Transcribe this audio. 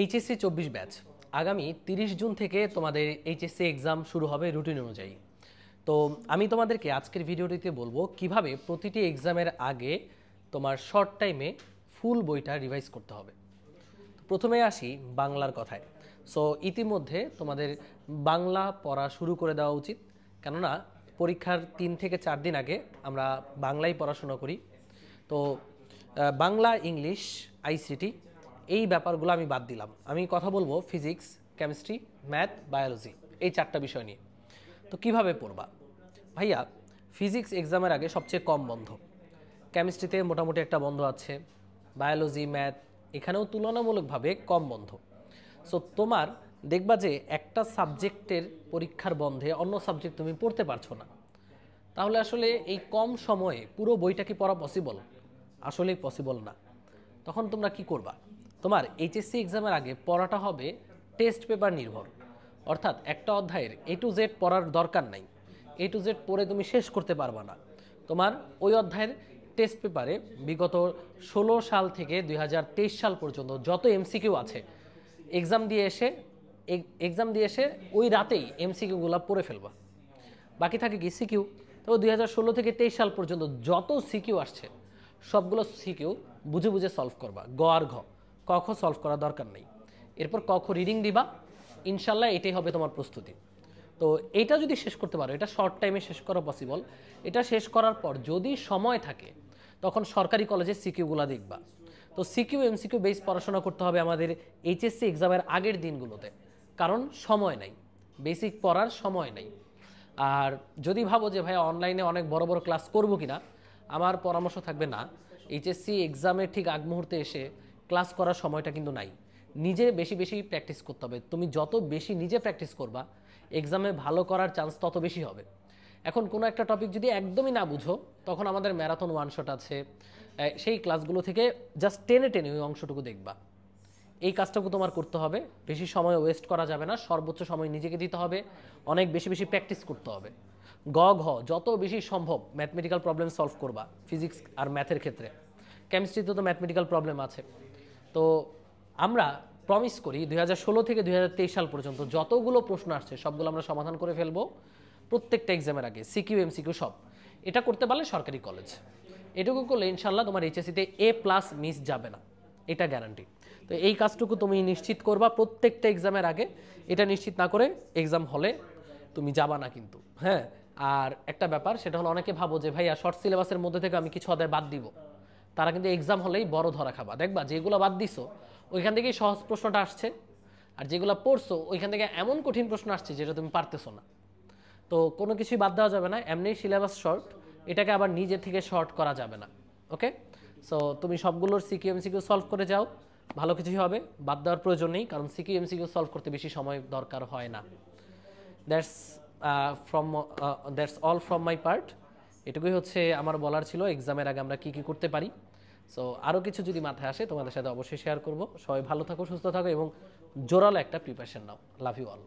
HSC চব্বিশ batch আগামী তিরিশ জুন থেকে তোমাদের এইচএসসি এক্সাম শুরু হবে রুটিন অনুযায়ী তো আমি তোমাদেরকে আজকের ভিডিওটিতে বলবো কিভাবে প্রতিটি এক্সামের আগে তোমার শর্ট টাইমে ফুল বইটা রিভাইজ করতে হবে প্রথমে আসি বাংলার কথায় সো ইতিমধ্যে তোমাদের বাংলা পড়া শুরু করে দেওয়া উচিত কেননা পরীক্ষার তিন থেকে চার দিন আগে আমরা বাংলায় পড়াশোনা করি তো বাংলা ইংলিশ আইসিটি এই ব্যাপারগুলো আমি বাদ দিলাম আমি কথা বলবো ফিজিক্স কেমিস্ট্রি ম্যাথ বায়োলজি এই চারটা বিষয় নিয়ে তো কিভাবে পড়বা ভাইয়া ফিজিক্স এক্সামের আগে সবচেয়ে কম বন্ধ কেমিস্ট্রিতে মোটামুটি একটা বন্ধ আছে বায়োলজি ম্যাথ এখানেও তুলনামূলকভাবে কম বন্ধ সো তোমার দেখবা যে একটা সাবজেক্টের পরীক্ষার বন্ধে অন্য সাবজেক্ট তুমি পড়তে পারছো না তাহলে আসলে এই কম সময়ে পুরো বইটা কি পড়া পসিবল আসলেই পসিবল না তখন তোমরা কি করবা তোমার এইচএসসি এক্সামের আগে পড়াটা হবে টেস্ট পেপার নির্ভর অর্থাৎ একটা অধ্যায়ের এ টু জেড পড়ার দরকার নাই এ টু জেড পড়ে তুমি শেষ করতে পারবা না তোমার ওই অধ্যায়ের টেস্ট পেপারে বিগত ষোলো সাল থেকে দুই সাল পর্যন্ত যত এমসিকিউ আছে এক্সাম দিয়ে এসে এক্সাম দিয়ে এসে ওই রাতেই এমসিকিউগুলো পড়ে ফেলবা বাকি থাকে কি সিকিউ তো দুই থেকে তেইশ সাল পর্যন্ত যত সিকিউ আসছে সবগুলো সিকিউ বুঝে বুঝে সলভ করবা গ আর ঘ কখ সলভ করা দরকার নেই এরপর কখ রিডিং দিবা ইনশাল্লাহ এটাই হবে তোমার প্রস্তুতি তো এটা যদি শেষ করতে পারো এটা শর্ট টাইমে শেষ করা পসিবল এটা শেষ করার পর যদি সময় থাকে তখন সরকারি কলেজে সিকিউগুলো দেখবা তো সিকিউ এমসিকিউ বেস পড়াশোনা করতে হবে আমাদের এইচএসসি এক্সামের আগের দিনগুলোতে কারণ সময় নাই বেসিক পড়ার সময় নাই আর যদি ভাবো যে ভাই অনলাইনে অনেক বড় বড় ক্লাস করবো কিনা আমার পরামর্শ থাকবে না এইচএসসি এক্সামের ঠিক আগ মুহূর্তে এসে ক্লাস করার সময়টা কিন্তু নাই নিজে বেশি বেশি প্র্যাকটিস করতে হবে তুমি যত বেশি নিজে প্র্যাকটিস করবা এক্সামে ভালো করার চান্স তত বেশি হবে এখন কোনো একটা টপিক যদি একদমই না বুঝো তখন আমাদের ম্যারাথন ওয়ান শট আছে সেই ক্লাসগুলো থেকে জাস্ট টেনে টেনে ওই অংশটুকু দেখবা এই কাজটুকু তোমার করতে হবে বেশি সময় ওয়েস্ট করা যাবে না সর্বোচ্চ সময় নিজেকে দিতে হবে অনেক বেশি বেশি প্র্যাকটিস করতে হবে গ ঘ যত বেশি সম্ভব ম্যাথমেটিক্যাল প্রবলেম সলভ করবা ফিজিক্স আর ম্যাথের ক্ষেত্রে কেমিস্ট্রিতে তো ম্যাথমেটিক্যাল প্রবলেম আছে তো আমরা প্রমিস করি দুই থেকে দুই সাল পর্যন্ত যতগুলো প্রশ্ন আসছে সবগুলো আমরা সমাধান করে ফেলবো প্রত্যেকটা এক্সামের আগে সিকিউ এম সিকিউ সব এটা করতে পারলে সরকারি কলেজ এটুকু করলে ইনশাল্লাহ তোমার এইচএসিতে এ প্লাস মিস যাবে না এটা গ্যারান্টি তো এই কাজটুকু তুমি নিশ্চিত করবা প্রত্যেকটা এক্সামের আগে এটা নিশ্চিত না করে এক্সাম হলে তুমি যাবা না কিন্তু হ্যাঁ আর একটা ব্যাপার সেটা হলো অনেকে ভাবো যে ভাইয়া শর্ট সিলেবাসের মধ্যে থেকে আমি কিছু অধ্যায় বাদ দিব তারা কিন্তু এক্সাম হলেই বড় ধরা খাবা দেখবা যেগুলো বাদ দিছো ওইখান থেকেই সহজ প্রশ্নটা আসছে আর যেগুলো পড়ছো ওইখান থেকে এমন কঠিন প্রশ্ন আসছে যেটা তুমি পারতেছো না তো কোনো কিছুই বাদ দেওয়া যাবে না এমনি সিলেবাস শর্ট এটাকে আবার নিজে থেকে শর্ট করা যাবে না ওকে সো তুমি সবগুলোর সিকিউ এমসিকিউ সলভ করে যাও ভালো কিছুই হবে বাদ দেওয়ার প্রয়োজন নেই কারণ সিকিউ এমসিকিউ সলভ করতে বেশি সময় দরকার হয় না that's from that's all from my part এটুকুই হচ্ছে আমার বলার ছিল এক্সামের আগে আমরা কী কী করতে পারি সো আরও কিছু যদি মাথায় আসে তোমাদের সাথে অবশ্যই শেয়ার করবো সবাই ভালো থাকো সুস্থ থাকো এবং জোরালো একটা প্রিপারেশন নাও লাভ ইউ অল